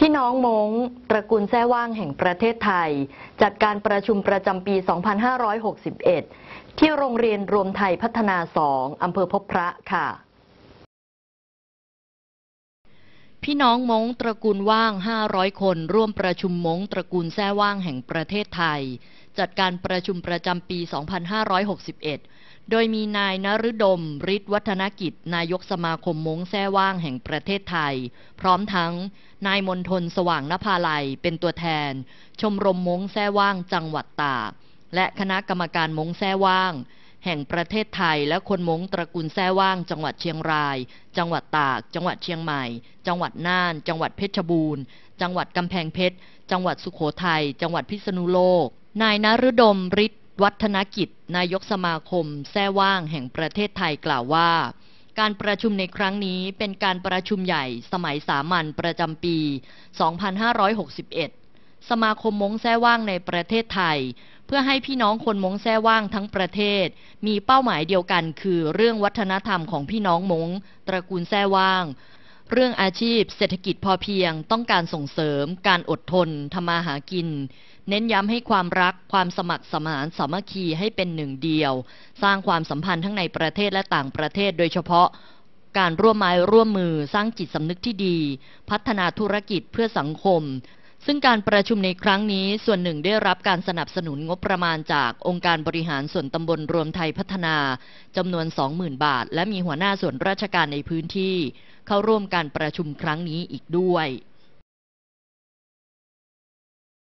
พี่น้องมง ตระกูลแท้ว่างแห่งประเทศไทย จัดการประชุมประจำปี 2561 ที่โรงเรียนรวมไทยพัฒนา 2 อำเภอพบพระค่ะพี่น้องมงตระกูลว่าง 500 คน ร่วมประชุมมงตระกูลแท้ว่างแห่งประเทศไทย จัดการประชุมประจำปี 2561 โดยมีนายนฤดมฤทธิวัฒนกิจนายกสมาคมมงแท้ว่างแห่งประเทศไทย พร้อมทั้งนายมนทนสว่างนภาลัยเป็นตัวแทน ชมรมมงแท้ว่างจังหวัดตากและคณะกรรมการมงแท้ว่างแห่งประเทศไทยและคนมงตระกูลแท้ว่าง จังหวัดเชียงราย จังหวัดตาก จังหวัดเชียงใหม่ จังหวัดน่าน จังหวัดเพชรบูรณ์จังหวัดกำแพงเพชรจังหวัดสุโขทัยจังหวัดพิษณุโลก นายนฤดม ฤทธิ์วัฒนกิจ นายกสมาคมแท้ว่างแห่งประเทศไทยกล่าวว่า การประชุมในครั้งนี้เป็นการประชุมใหญ่สมัยสามัญประจำปี 2561 สมาคมมงแท้ว่างในประเทศไทยเพื่อให้พี่น้องคนมงแซ่ว่างทั้งประเทศ มีเป้าหมายเดียวกันคือ เรื่องวัฒนธรรมของพี่น้องมง ตระกูลแซ่ว่าง เรื่องอาชีพ เศรษฐกิจพอเพียงต้องการส่งเสริม การอดทนทำมาหากิน เน้นย้ำให้ความรักความสมัครสมานสามัคคีให้เป็นหนึ่งเดียว สร้างความสัมพันธ์ทั้งในประเทศและต่างประเทศโดยเฉพาะ การร่วมไม้ร่วมมือ สร้างจิตสำนึกที่ดี พัฒนาธุรกิจเพื่อสังคมซึ่งการประชุมในครั้งนี้ส่วนหนึ่งได้รับการสนับสนุนงบประมาณจากองค์การบริหารส่วนตำบลรวมไทยพัฒนา จำนวน 20,000 บาท และมีหัวหน้าส่วนราชการในพื้นที่ เข้าร่วมการประชุมครั้งนี้อีกด้วย